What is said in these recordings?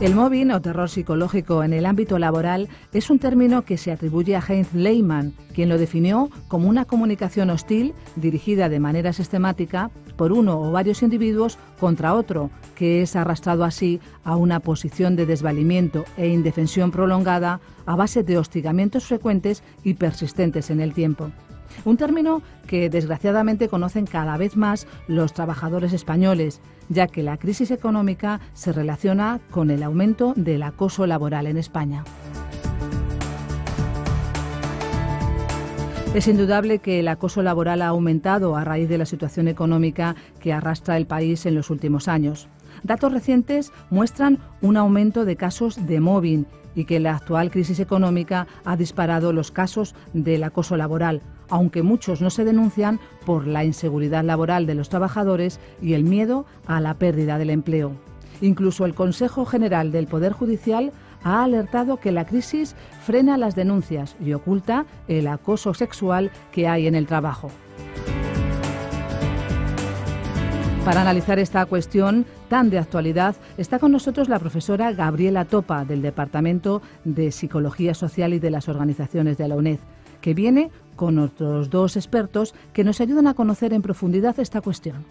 El móvil o terror psicológico en el ámbito laboral es un término que se atribuye a Heinz Lehmann, quien lo definió como una comunicación hostil dirigida de manera sistemática por uno o varios individuos contra otro, que es arrastrado así a una posición de desvalimiento e indefensión prolongada a base de hostigamientos frecuentes y persistentes en el tiempo. Un término que desgraciadamente conocen cada vez más los trabajadores españoles, ya que la crisis económica se relaciona con el aumento del acoso laboral en España. Es indudable que el acoso laboral ha aumentado a raíz de la situación económica que arrastra el país en los últimos años. Datos recientes muestran un aumento de casos de mobbing y que la actual crisis económica ha disparado los casos del acoso laboral, aunque muchos no se denuncian por la inseguridad laboral de los trabajadores y el miedo a la pérdida del empleo. Incluso el Consejo General del Poder Judicial ha alertado que la crisis frena las denuncias y oculta el acoso sexual que hay en el trabajo. Para analizar esta cuestión tan de actualidad está con nosotros la profesora Gabriela Topa del Departamento de Psicología Social y de las Organizaciones de la UNED, que viene con otros dos expertos que nos ayudan a conocer en profundidad esta cuestión.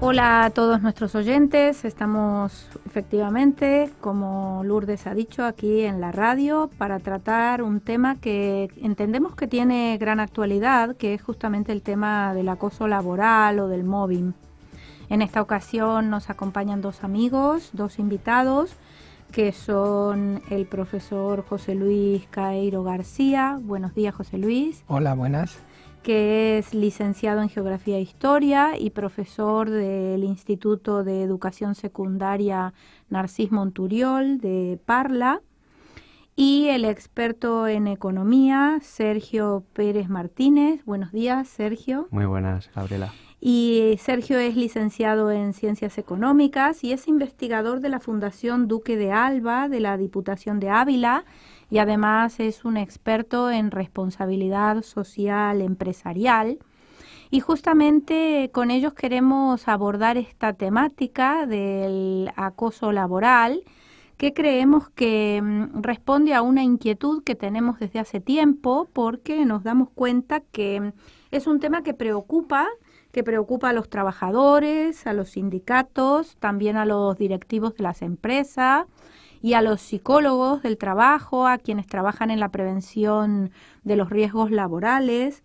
Hola a todos nuestros oyentes, estamos Efectivamente, como Lourdes ha dicho aquí en la radio, para tratar un tema que entendemos que tiene gran actualidad, que es justamente el tema del acoso laboral o del móvil. En esta ocasión nos acompañan dos amigos, dos invitados, que son el profesor José Luis Cairo García. Buenos días, José Luis. Hola, buenas que es licenciado en Geografía e Historia y profesor del Instituto de Educación Secundaria Narcís Monturiol de Parla, y el experto en economía, Sergio Pérez Martínez. Buenos días, Sergio. Muy buenas, Gabriela. Y Sergio es licenciado en Ciencias Económicas y es investigador de la Fundación Duque de Alba de la Diputación de Ávila y además es un experto en responsabilidad social empresarial. Y justamente con ellos queremos abordar esta temática del acoso laboral que creemos que mm, responde a una inquietud que tenemos desde hace tiempo porque nos damos cuenta que mm, es un tema que preocupa, que preocupa a los trabajadores, a los sindicatos, también a los directivos de las empresas y a los psicólogos del trabajo, a quienes trabajan en la prevención de los riesgos laborales.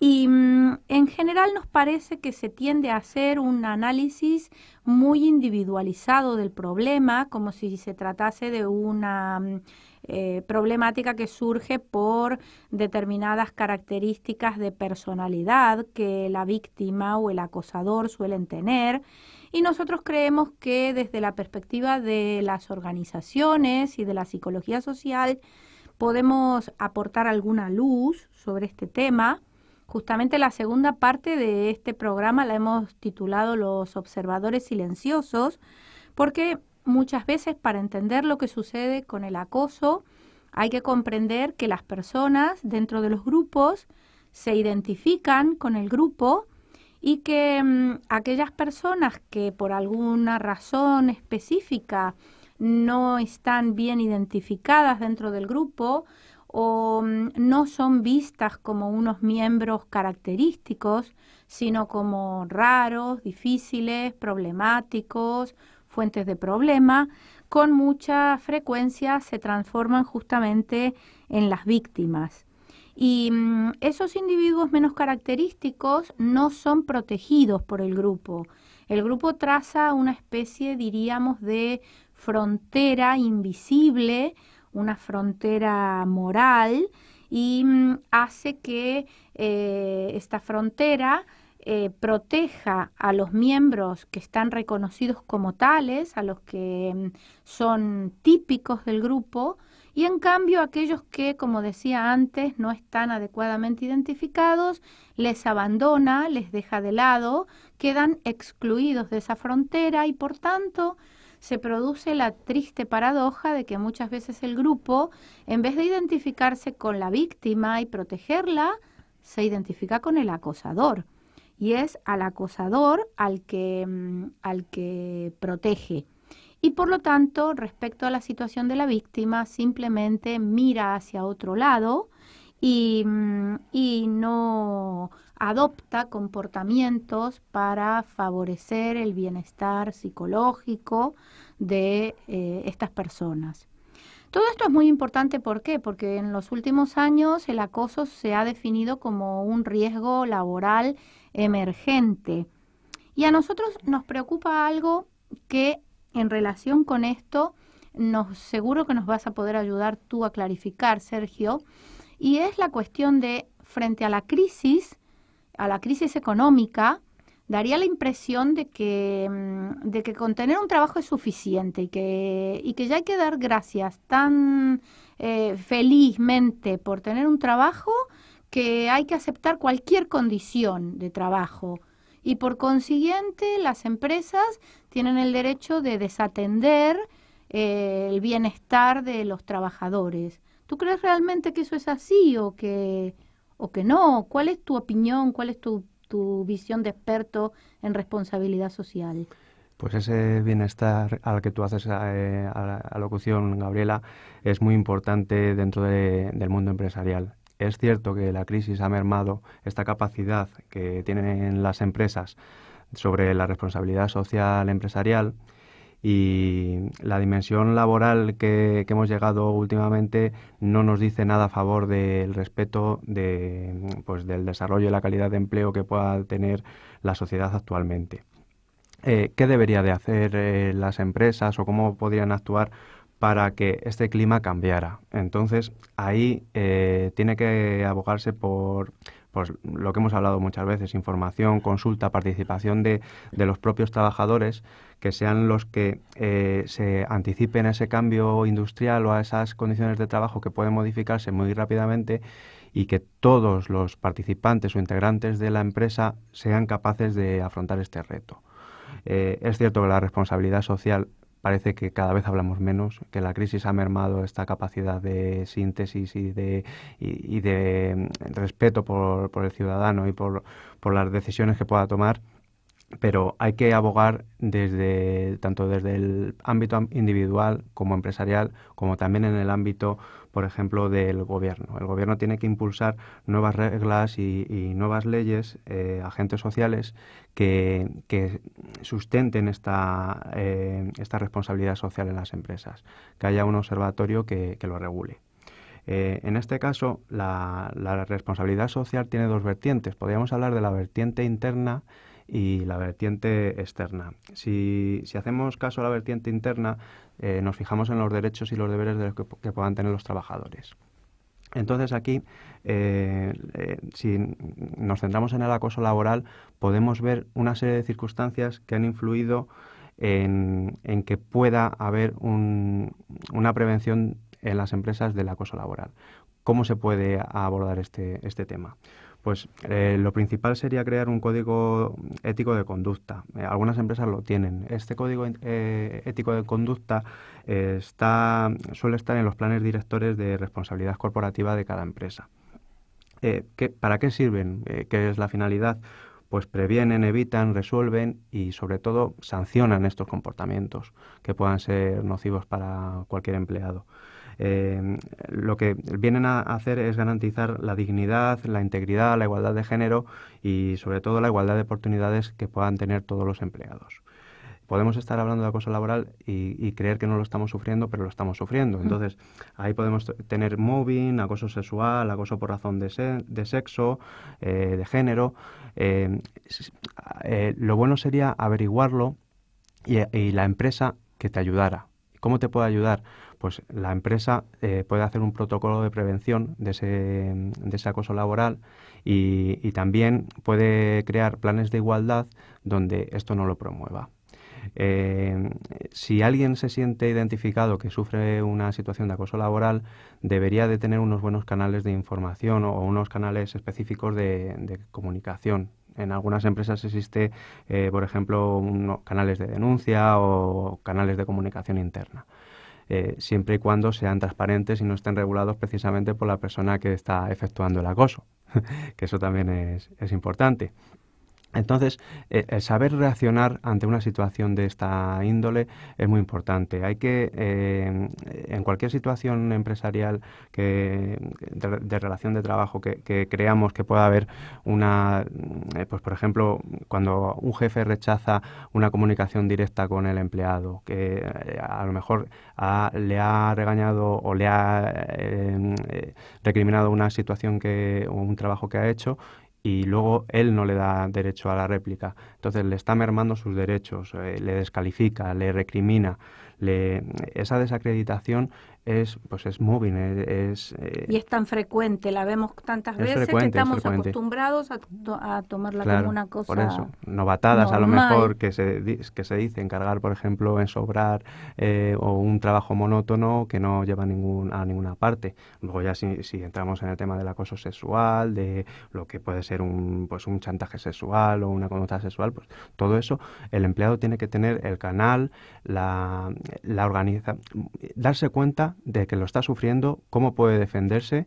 Y mm, en general nos parece que se tiende a hacer un análisis muy individualizado del problema, como si se tratase de una mm, eh, problemática que surge por determinadas características de personalidad que la víctima o el acosador suelen tener y nosotros creemos que desde la perspectiva de las organizaciones y de la psicología social podemos aportar alguna luz sobre este tema. Justamente la segunda parte de este programa la hemos titulado Los observadores silenciosos, porque muchas veces para entender lo que sucede con el acoso hay que comprender que las personas dentro de los grupos se identifican con el grupo, y que mm, aquellas personas que por alguna razón específica no están bien identificadas dentro del grupo o mm, no son vistas como unos miembros característicos, sino como raros, difíciles, problemáticos, fuentes de problema, con mucha frecuencia se transforman justamente en las víctimas. Y mm, esos individuos menos característicos no son protegidos por el grupo. El grupo traza una especie, diríamos, de frontera invisible, una frontera moral, y mm, hace que eh, esta frontera eh, proteja a los miembros que están reconocidos como tales, a los que mm, son típicos del grupo, y en cambio, aquellos que, como decía antes, no están adecuadamente identificados, les abandona, les deja de lado, quedan excluidos de esa frontera y por tanto se produce la triste paradoja de que muchas veces el grupo, en vez de identificarse con la víctima y protegerla, se identifica con el acosador. Y es al acosador al que, mm, al que protege y por lo tanto, respecto a la situación de la víctima, simplemente mira hacia otro lado y, mm, no adopta comportamientos para favorecer el bienestar psicológico de eh, estas personas. Todo esto es muy importante, ¿por qué? Porque en los últimos años el acoso se ha definido como un riesgo laboral emergente. Y a nosotros nos preocupa algo que en relación con esto, nos, seguro que nos vas a poder ayudar tú a clarificar, Sergio, y es la cuestión de, frente a la crisis, a la crisis económica, daría la impresión de que, mm, de que con tener un trabajo es suficiente y que, y que ya hay que dar gracias tan eh, felizmente por tener un trabajo que hay que aceptar cualquier condición de trabajo. Y por consiguiente, las empresas tienen el derecho de desatender eh, el bienestar de los trabajadores. ¿Tú crees realmente que eso es así o que, o que no? ¿Cuál es tu opinión? ¿Cuál es tu, visión de experto en responsabilidad social? Pues ese bienestar al que tú haces eh, a, la alocución, Gabriela, es muy importante dentro del mundo empresarial. Es cierto que la crisis ha mermado esta capacidad que tienen las empresas sobre la responsabilidad social empresarial y la dimensión laboral que, hemos llegado últimamente no nos dice nada a favor del respeto de, pues, del desarrollo y la calidad de empleo que pueda tener la sociedad actualmente. Eh, ¿Qué debería de hacer eh, las empresas o cómo podrían actuar para que este clima cambiara? Entonces, ahí eh, tiene que abogarse por pues lo que hemos hablado muchas veces, información, consulta, participación de, de los propios trabajadores, que sean los que eh, se anticipen a ese cambio industrial o a esas condiciones de trabajo que pueden modificarse muy rápidamente y que todos los participantes o integrantes de la empresa sean capaces de afrontar este reto. Eh, es cierto que la responsabilidad social parece que cada vez hablamos menos, que la crisis ha mermado esta capacidad de síntesis y de, y, de mm, respeto por, por, el ciudadano y por, por las decisiones que pueda tomar pero hay que abogar desde tanto desde el ámbito individual como empresarial, como también en el ámbito, por ejemplo, del gobierno. El gobierno tiene que impulsar nuevas reglas y, nuevas leyes, eh, agentes sociales que, sustenten eh, esta, responsabilidad social en las empresas, que haya un observatorio que, lo regule. Eh, en este caso, la responsabilidad social tiene dos vertientes. Podríamos hablar de la vertiente interna, y la vertiente externa. Si, hacemos caso a la vertiente interna, eh, nos fijamos en los derechos y los deberes de que, puedan tener los trabajadores. Entonces aquí, eh, eh, si nos centramos en el acoso laboral, podemos ver una serie de circunstancias que han influido en, que pueda haber una prevención en las empresas del acoso laboral. ¿Cómo se puede abordar este, este tema? Pues eh, lo principal sería crear un código ético de conducta. Eh, algunas empresas lo tienen. Este código eh, ético de conducta está, suele estar en los planes directores de responsabilidad corporativa de cada empresa. ¿qué, ¿Para qué sirven? ¿Qué es la finalidad? Pues previenen, evitan, resuelven y sobre todo sancionan estos comportamientos que puedan ser nocivos para cualquier empleado. Em, lo que vienen a hacer es garantizar la dignidad, la integridad, la igualdad de género y sobre todo la igualdad de oportunidades que puedan tener todos los empleados. Podemos estar hablando de acoso laboral y, creer que no lo estamos sufriendo, pero lo estamos sufriendo. Entonces, ahí podemos tener mobbing, acoso sexual, acoso por razón de, sexo, eh, de género. Em, eh, lo bueno sería averiguarlo y, y la empresa que te ayudara. ¿Cómo te puede ayudar? pues la empresa eh, puede hacer un protocolo de prevención de ese, acoso laboral y, también puede crear planes de igualdad donde esto no lo promueva. Eh, si alguien se siente identificado que sufre una situación de acoso laboral, debería de tener unos buenos canales de información o unos canales específicos de, comunicación en algunas empresas existe, eh, por ejemplo, canales de denuncia o canales de comunicación interna. Eh, siempre y cuando sean transparentes y no estén regulados precisamente por la persona que está efectuando el acoso, que eso también es, es importante. Entonces, eh, el saber reaccionar ante una situación de esta índole es muy importante. Hay que, eh, en cualquier situación empresarial de, relación de trabajo que, creamos que pueda haber una, eh, pues por ejemplo, cuando un jefe rechaza una comunicación directa con el empleado, que a lo mejor le ha regañado o le ha recriminado una situación que, o un trabajo que ha hecho y luego él no le da derecho a la réplica. Entonces le está mermando sus derechos, eh, le descalifica, le recrimina. Le... Esa desacreditación es pues es móvil es, eh, y es tan frecuente la vemos tantas veces que estamos acostumbrados a, tomarla como una cosa por eso novatadas a lo mejor que se que se dice encargar por ejemplo en sobrar eh, o un trabajo monótono que no lleva ningún, a ninguna parte luego ya si, entramos en el tema del acoso sexual de lo que puede ser un pues un chantaje sexual o una conducta sexual pues todo eso el empleado tiene que tener el canal la la organiza darse cuenta de que lo está sufriendo, cómo puede defenderse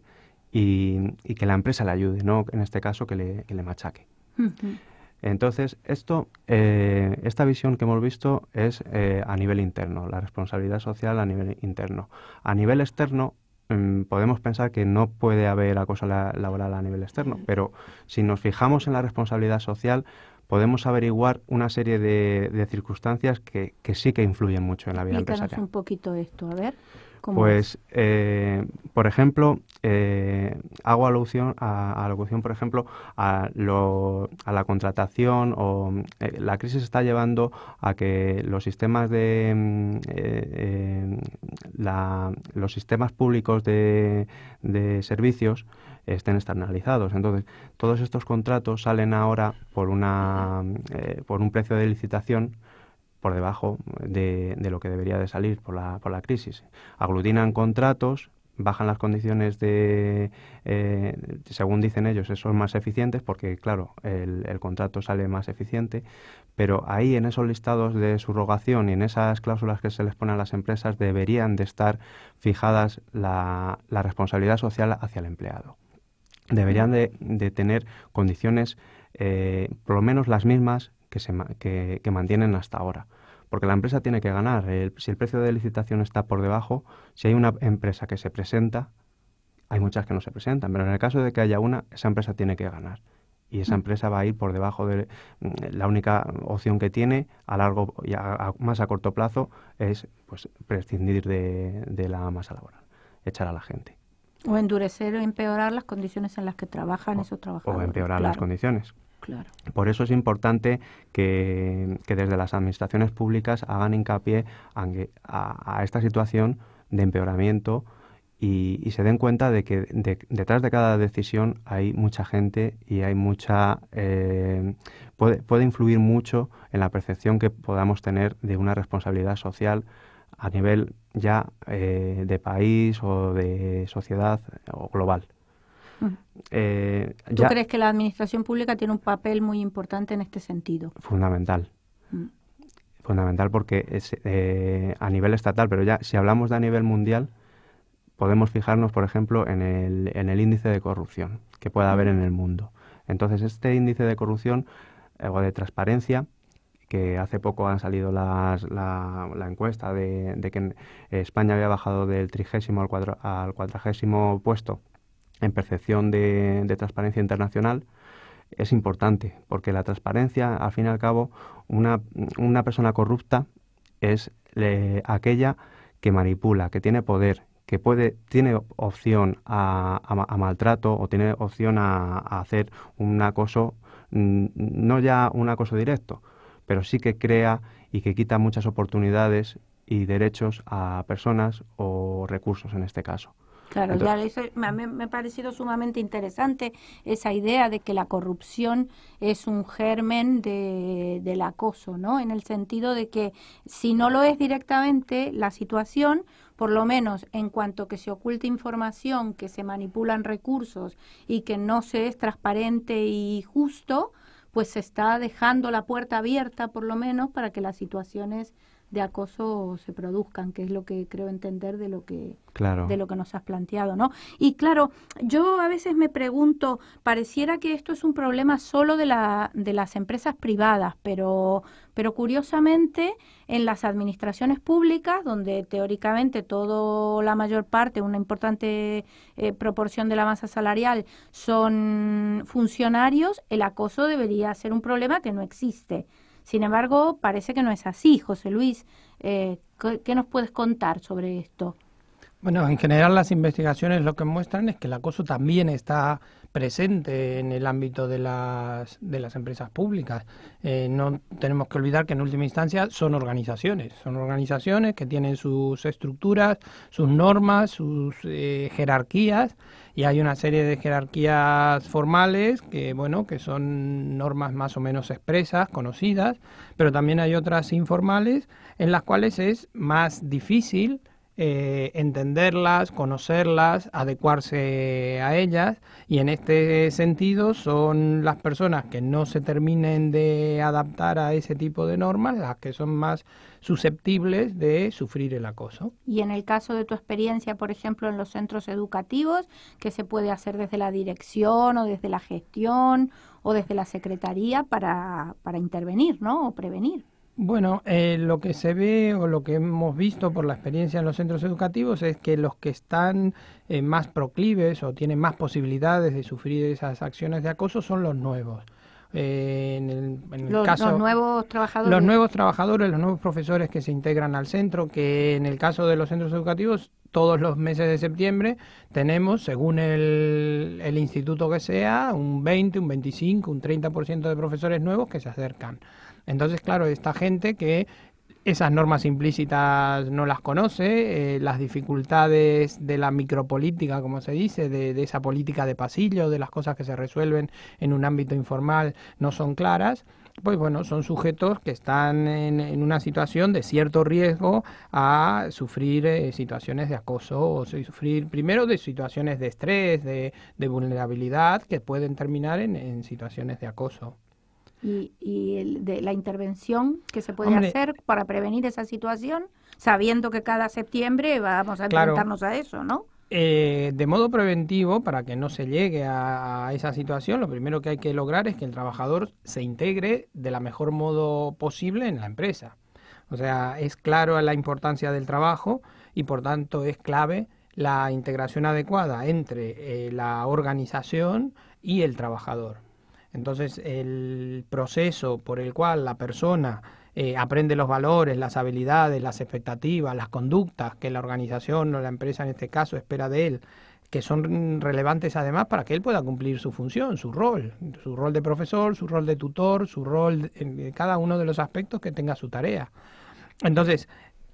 y, que la empresa le ayude, no en este caso que le, que le machaque. Entonces, esto, eh, esta visión que hemos visto es eh, a nivel interno, la responsabilidad social a nivel interno. A nivel externo, mm, podemos pensar que no puede haber acoso laboral a nivel externo, pero si nos fijamos en la responsabilidad social, podemos averiguar una serie de, circunstancias que, sí que influyen mucho en la vida empresarial. un poquito esto, a ver. pues, eh, por ejemplo, eh, hago alusión a, por ejemplo, a, la contratación o eh, la crisis está llevando a que los sistemas de mm, los sistemas públicos de servicios estén externalizados. Entonces, todos estos contratos salen ahora por, una, eh, por un precio de licitación por debajo de, de, lo que debería de salir por la, por la crisis. Aglutinan contratos, bajan las condiciones de, eh, según dicen ellos, esos más eficientes, porque claro, el, contrato sale más eficiente, pero ahí en esos listados de subrogación y en esas cláusulas que se les ponen a las empresas deberían de estar fijadas la, la responsabilidad social hacia el empleado deberían de, tener condiciones eh, por lo menos las mismas que, se, mantienen hasta ahora. Porque la empresa tiene que ganar. si el precio de licitación está por debajo, si hay una empresa que se presenta, hay muchas que no se presentan, pero en el caso de que haya una, esa empresa tiene que ganar. Y esa mm. empresa va a ir por debajo de la única opción que tiene a largo y más a corto plazo es pues prescindir de, de la masa laboral, echar a la gente. O endurecer o empeorar las condiciones en las que trabajan esos trabajadores. O empeorar las condiciones. Claro. Por eso es importante que, que, desde las administraciones públicas hagan hincapié a, esta situación de empeoramiento y, se den cuenta de que detrás de cada decisión hay mucha gente y hay mucha eh, puede influir mucho en la percepción que podamos tener de una responsabilidad social a nivel ya eh, de país o de sociedad eh, o global. Eh, ¿Tú crees que la administración pública tiene un papel muy importante en este sentido? Fundamental. Mm. Fundamental porque es, a nivel estatal, pero ya si hablamos de a nivel mundial, podemos fijarnos, por ejemplo, en el, en el índice de corrupción que pueda haber en el mundo. Entonces, este índice de corrupción o de transparencia que hace poco han salido la, encuesta de, que España había bajado del trigésimo al, cuadro, puesto en percepción de, transparencia internacional, es importante, porque la transparencia, al fin y al cabo, una, una persona corrupta es aquella que manipula, que tiene poder, que puede, tiene opción a, maltrato o tiene opción a, a hacer un acoso, mm, no ya un acoso directo, pero sí que crea y que quita muchas oportunidades y derechos a personas o recursos en este caso. Claro, ya me ha parecido sumamente interesante esa idea de que la corrupción es un germen de, del acoso, ¿no? En el sentido de que si no lo es directamente la situación, por lo menos en cuanto que se oculta información, que se manipulan recursos y que no se es transparente y justo, pues se está dejando la puerta abierta por lo menos para que las situaciones de acoso se produzcan, que es lo que creo entender de lo que de lo que nos has planteado, ¿no? Y claro, yo a veces me pregunto, pareciera que esto es un problema solo de la de las empresas privadas, pero curiosamente en las administraciones públicas, donde teóricamente toda la mayor parte, una importante eh, proporción de la masa salarial son funcionarios, el acoso debería ser un problema que no existe. Sin embargo, parece que no es así. José Luis, eh, ¿qué, nos puedes contar sobre esto? Bueno, en general las investigaciones lo que muestran es que el acoso también está presente en el ámbito de las, de las empresas públicas. Eh, no tenemos que olvidar que en última instancia son organizaciones, son organizaciones que tienen sus estructuras, sus normas, sus eh, jerarquías y hay una serie de jerarquías formales que bueno que son normas más o menos expresas conocidas pero también hay otras informales en las cuales es más difícil eh, entenderlas, conocerlas, adecuarse a ellas y en este sentido son las personas que no se terminen de adaptar a ese tipo de normas las que son más susceptibles de sufrir el acoso. Y en el caso de tu experiencia, por ejemplo, en los centros educativos, ¿qué se puede hacer desde la dirección o desde la gestión o desde la secretaría para, para intervenir ¿no? o prevenir? Bueno, eh, lo que se ve o lo que hemos visto por la experiencia en los centros educativos es que los que están eh, más proclives o tienen más posibilidades de sufrir esas acciones de acoso son los nuevos. Eh, en los, nuevos trabajadores. Los nuevos trabajadores, los nuevos profesores que se integran al centro, que en el caso de los centros educativos todos los meses de septiembre tenemos, según el, el instituto que sea, un 20, un 25, un 30% de profesores nuevos que se acercan. Entonces, claro, esta gente que esas normas implícitas no las conoce, eh, las dificultades de la micropolítica, como se dice, de, esa política de pasillo, de las cosas que se resuelven en un ámbito informal no son claras, pues bueno, son sujetos que están en, una situación de cierto riesgo a sufrir eh, situaciones de acoso o sufrir primero de situaciones de estrés, de, vulnerabilidad que pueden terminar en situaciones de acoso y, de la intervención que se puede hacer para prevenir esa situación, sabiendo que cada septiembre vamos a enfrentarnos a eso, ¿no? Eh, de modo preventivo, para que no se llegue a, esa situación, lo primero que hay que lograr es que el trabajador se integre de la mejor modo posible en la empresa. O sea, es claro la importancia del trabajo y por tanto es clave la integración adecuada entre eh, la organización y el trabajador. Entonces, el proceso por el cual la persona eh, aprende los valores, las habilidades, las expectativas, las conductas que la organización o la empresa en este caso espera de él, que son relevantes además para que él pueda cumplir su función, su rol, su rol de profesor, su rol de tutor, su rol en cada uno de los aspectos que tenga su tarea. Entonces,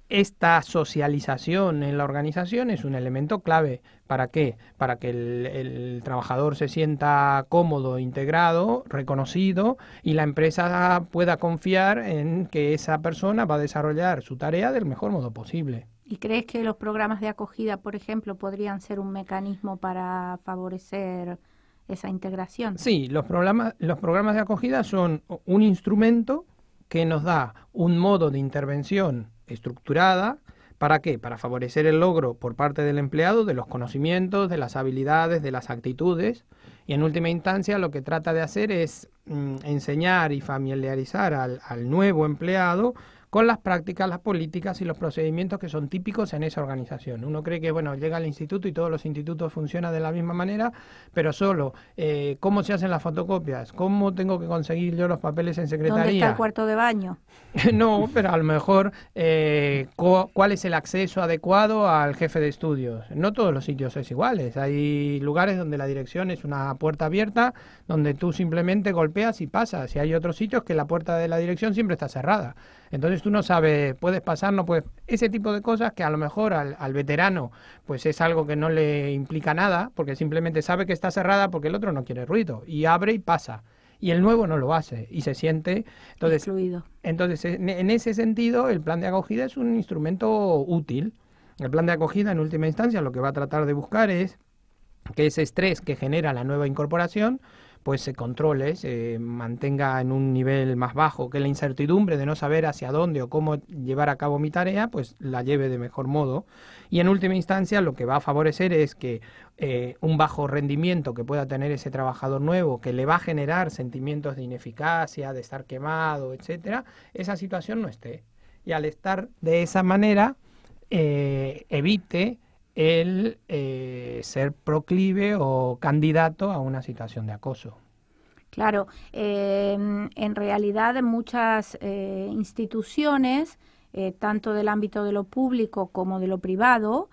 esta socialización en la organización es un elemento clave. ¿Para qué? Para que el, trabajador se sienta cómodo, integrado, reconocido y la empresa pueda confiar en que esa persona va a desarrollar su tarea del mejor modo posible. ¿Y crees que los programas de acogida, por ejemplo, podrían ser un mecanismo para favorecer esa integración? Sí, los programas, los programas de acogida son un instrumento que nos da un modo de intervención estructurada. ¿Para qué? Para favorecer el logro por parte del empleado de los conocimientos, de las habilidades, de las actitudes. Y en última instancia lo que trata de hacer es mm, enseñar y familiarizar al nuevo empleado con las prácticas, las políticas y los procedimientos que son típicos en esa organización. Uno cree que, bueno, llega al instituto y todos los institutos funcionan de la misma manera, pero solo eh, cómo se hacen las fotocopias, cómo tengo que conseguir yo los papeles en secretaría. ¿Dónde está el cuarto de baño? no, pero a lo mejor eh, cuál es el acceso adecuado al jefe de estudios. No todos los sitios es iguales. Hay lugares donde la dirección es una puerta abierta, donde tú simplemente golpeas y pasas. Y hay otros sitios que la puerta de la dirección siempre está cerrada. Entonces tú no sabes, puedes pasar, no puedes... Ese tipo de cosas que a lo mejor al, veterano pues es algo que no le implica nada, porque simplemente sabe que está cerrada porque el otro no quiere ruido y abre y pasa y el nuevo no lo hace y se siente entonces entonces en ese sentido el plan de acogida es un instrumento útil el plan de acogida en última instancia lo que va a tratar de buscar es que ese estrés que genera la nueva incorporación pues se controle, se mantenga en un nivel más bajo, que la incertidumbre de no saber hacia dónde o cómo llevar a cabo mi tarea, pues la lleve de mejor modo. Y en última instancia, lo que va a favorecer es que eh, un bajo rendimiento que pueda tener ese trabajador nuevo, que le va a generar sentimientos de ineficacia, de estar quemado, etcétera, esa situación no esté. Y al estar de esa manera, eh, evite el eh, ser proclive o candidato a una situación de acoso. Claro, em, en realidad en muchas eh, instituciones, eh, tanto del ámbito de lo público como de lo privado,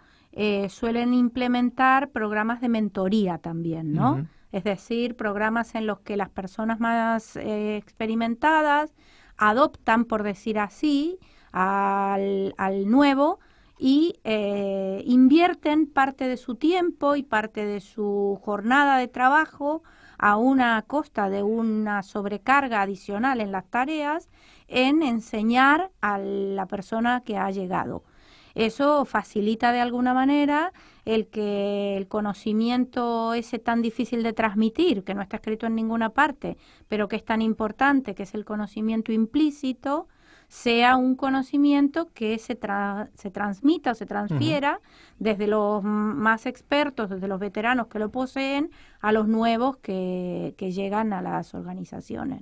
suelen implementar programas de mentoría también, ¿no? Es decir, programas en los que las personas más experimentadas adoptan, por decir así, al, al nuevo, y eh, invierten parte de su tiempo y parte de su jornada de trabajo a una costa de una sobrecarga adicional en las tareas en enseñar a la persona que ha llegado. Eso facilita de alguna manera el que el conocimiento ese tan difícil de transmitir, que no está escrito en ninguna parte, pero que es tan importante, que es el conocimiento implícito, sea un conocimiento que se, se transmita o se transfiera desde los más expertos, desde los veteranos que lo poseen, a los nuevos que, que llegan a las organizaciones,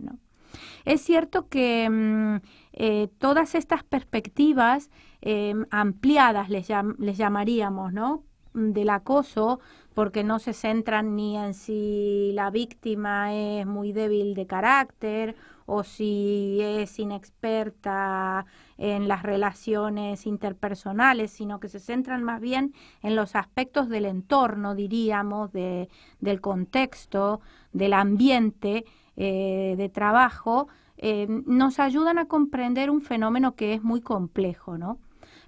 Es cierto que mm, eh, todas estas perspectivas em, ampliadas les, les llamaríamos, ¿no? del acoso porque no se centran ni en si la víctima es muy débil de carácter o si es inexperta en las relaciones interpersonales, sino que se centran más bien en los aspectos del entorno, diríamos, de, del contexto, del ambiente eh, de trabajo, eh, nos ayudan a comprender un fenómeno que es muy complejo, ¿no?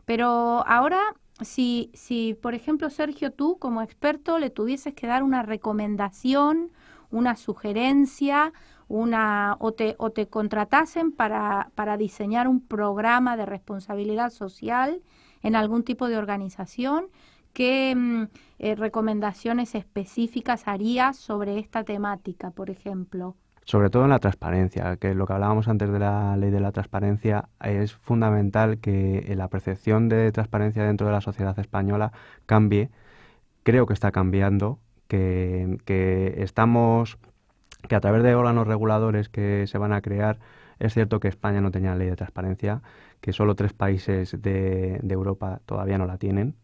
Pero ahora si, si, por ejemplo, Sergio, tú como experto le tuvieses que dar una recomendación, una sugerencia, una o te, o te contratasen para, diseñar un programa de responsabilidad social en algún tipo de organización, ¿qué mm, eh, recomendaciones específicas harías sobre esta temática, por ejemplo? sobre todo en la transparencia, que lo que hablábamos antes de la ley de la transparencia, es fundamental que eh, la percepción de transparencia dentro de la sociedad española cambie. Creo que está cambiando, que, que estamos, que a través de órganos reguladores que se van a crear, es cierto que España no tenía ley de transparencia, que solo tres países de Europa todavía no la tienen,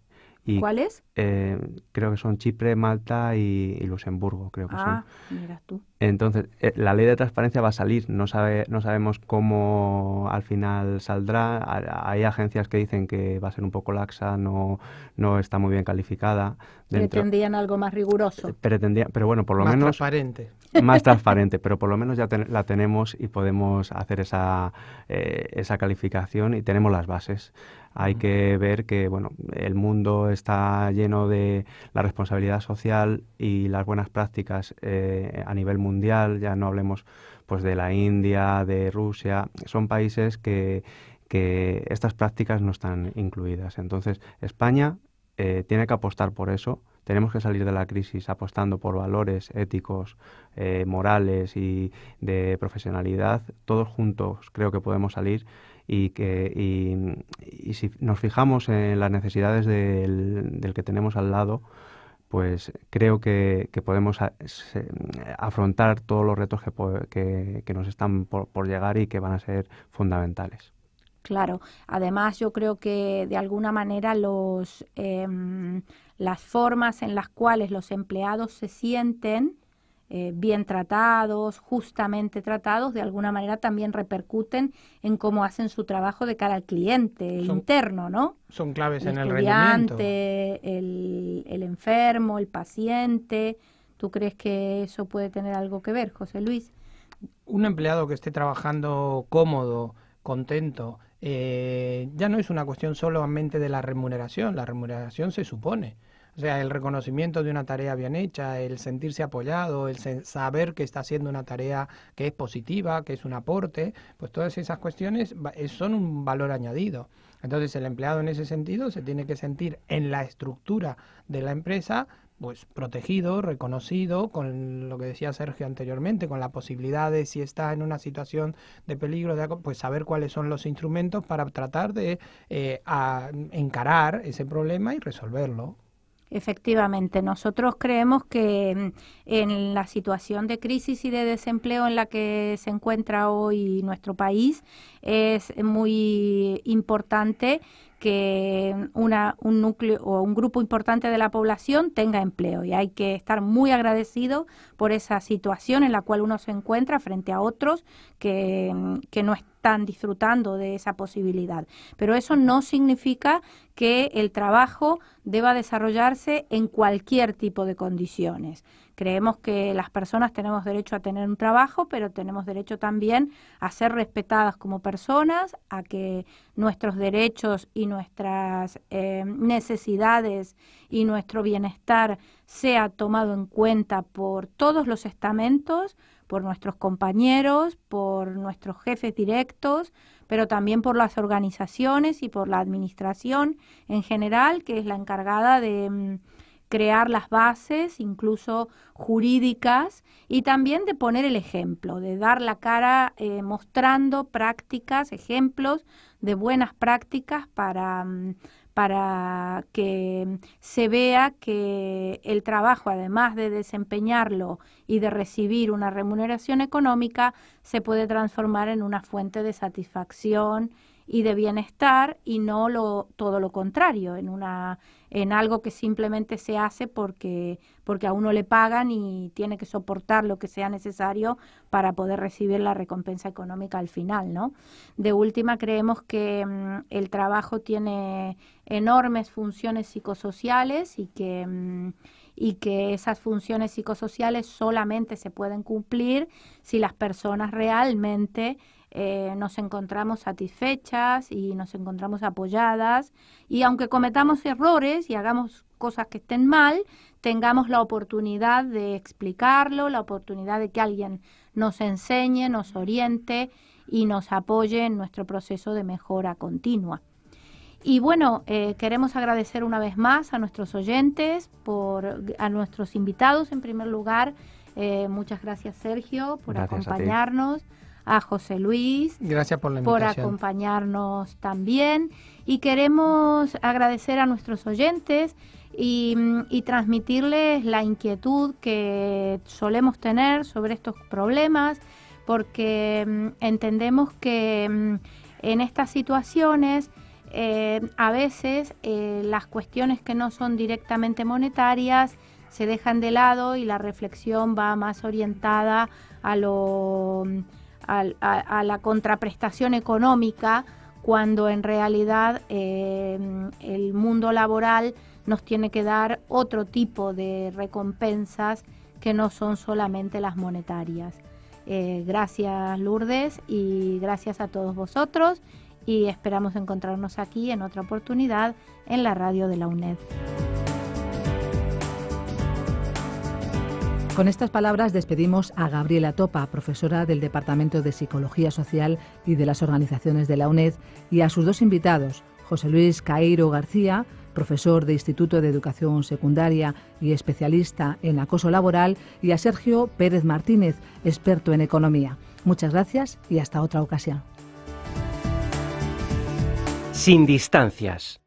¿Cuáles? Eh, creo que son Chipre, Malta y, Luxemburgo, creo que ah, son. tú. Entonces, eh, la ley de transparencia va a salir, no, sabe, no sabemos cómo al final saldrá. hay agencias que dicen que va a ser un poco laxa, no, no está muy bien calificada. pretendían algo más riguroso. Eh, pretendían, pero bueno, por lo menos... Más transparente. Más transparente, pero por lo menos ya la tenemos y podemos hacer esa, esa calificación y tenemos las bases. Hay que ver que bueno, el mundo está lleno de la responsabilidad social y las buenas prácticas eh, a nivel mundial, ya no hablemos pues de la India, de Rusia, son países que, que estas prácticas no están incluidas. Entonces, España eh, tiene que apostar por eso. Tenemos que salir de la crisis apostando por valores éticos, eh, morales y de profesionalidad. Todos juntos creo que podemos salir y que y, si nos fijamos en las necesidades del, que tenemos al lado, pues creo que, podemos afrontar todos los retos que, que, que nos están por, llegar y que van a ser fundamentales. Claro, además yo creo que de alguna manera los, em, las formas en las cuales los empleados se sienten eh, bien tratados, justamente tratados, de alguna manera también repercuten en cómo hacen su trabajo de cara al cliente interno, ¿no? Son claves en el rendimiento. El, el enfermo, el paciente. ¿Tú crees que eso puede tener algo que ver, José Luis? Un empleado que esté trabajando cómodo, contento, eh, ya no es una cuestión solamente de la remuneración, la remuneración se supone o sea, el reconocimiento de una tarea bien hecha, el sentirse apoyado, el saber que está haciendo una tarea que es positiva, que es un aporte, pues todas esas cuestiones eh, son un valor añadido. Entonces el empleado en ese sentido se tiene que sentir en la estructura de la empresa pues protegido, reconocido, con lo que decía Sergio anteriormente, con la posibilidad de si está en una situación de peligro, de, pues saber cuáles son los instrumentos para tratar de eh, encarar ese problema y resolverlo. Efectivamente, nosotros creemos que mm, en la situación de crisis y de desempleo en la que se encuentra hoy nuestro país, es muy importante que una, un núcleo o un grupo importante de la población tenga empleo y hay que estar muy agradecido por esa situación en la cual uno se encuentra frente a otros que, que no están disfrutando de esa posibilidad. Pero eso no significa que el trabajo deba desarrollarse en cualquier tipo de condiciones. Creemos que las personas tenemos derecho a tener un trabajo, pero tenemos derecho también a ser respetadas como personas, a que nuestros derechos y nuestras eh, necesidades y nuestro bienestar sea tomado en cuenta por todos los estamentos, por nuestros compañeros, por nuestros jefes directos, pero también por las organizaciones y por la administración en general, que es la encargada de mm, crear las bases, incluso jurídicas, y también de poner el ejemplo, de dar la cara eh, mostrando prácticas, ejemplos de buenas prácticas para, mm, para que se vea que el trabajo, además de desempeñarlo y de recibir una remuneración económica, se puede transformar en una fuente de satisfacción y de bienestar y no lo, todo lo contrario, en, una, en algo que simplemente se hace porque, porque a uno le pagan y tiene que soportar lo que sea necesario para poder recibir la recompensa económica al final, ¿no? De última, creemos que mm, el trabajo tiene enormes funciones psicosociales y que... Mm, y que esas funciones psicosociales solamente se pueden cumplir si las personas realmente eh, nos encontramos satisfechas y nos encontramos apoyadas y aunque cometamos errores y hagamos cosas que estén mal, tengamos la oportunidad de explicarlo, la oportunidad de que alguien nos enseñe, nos oriente y nos apoye en nuestro proceso de mejora continua. Y bueno, eh, queremos agradecer una vez más a nuestros oyentes, por, a nuestros invitados en primer lugar. Eh, muchas gracias Sergio por acompañarnos a José Luis. Gracias por acompañarnos también. Y queremos agradecer a nuestros oyentes mm, y, transmitirles la inquietud que solemos tener sobre estos problemas, porque mm, entendemos que mm, en estas situaciones eh, a veces eh, las cuestiones que no son directamente monetarias se dejan de lado y la reflexión va más orientada a lo a, la contraprestación económica cuando en realidad eh, el mundo laboral nos tiene que dar otro tipo de recompensas que no son solamente las monetarias. Eh, gracias Lourdes y gracias a todos vosotros y esperamos encontrarnos aquí en otra oportunidad en la radio de la UNED. Con estas palabras despedimos a Gabriela Topa, profesora del Departamento de Psicología Social y de las organizaciones de la UNED, y a sus dos invitados, José Luis Cairo García, profesor de Instituto de Educación Secundaria y especialista en acoso laboral, y a Sergio Pérez Martínez, experto en economía. Muchas gracias y hasta otra ocasión. Sin distancias.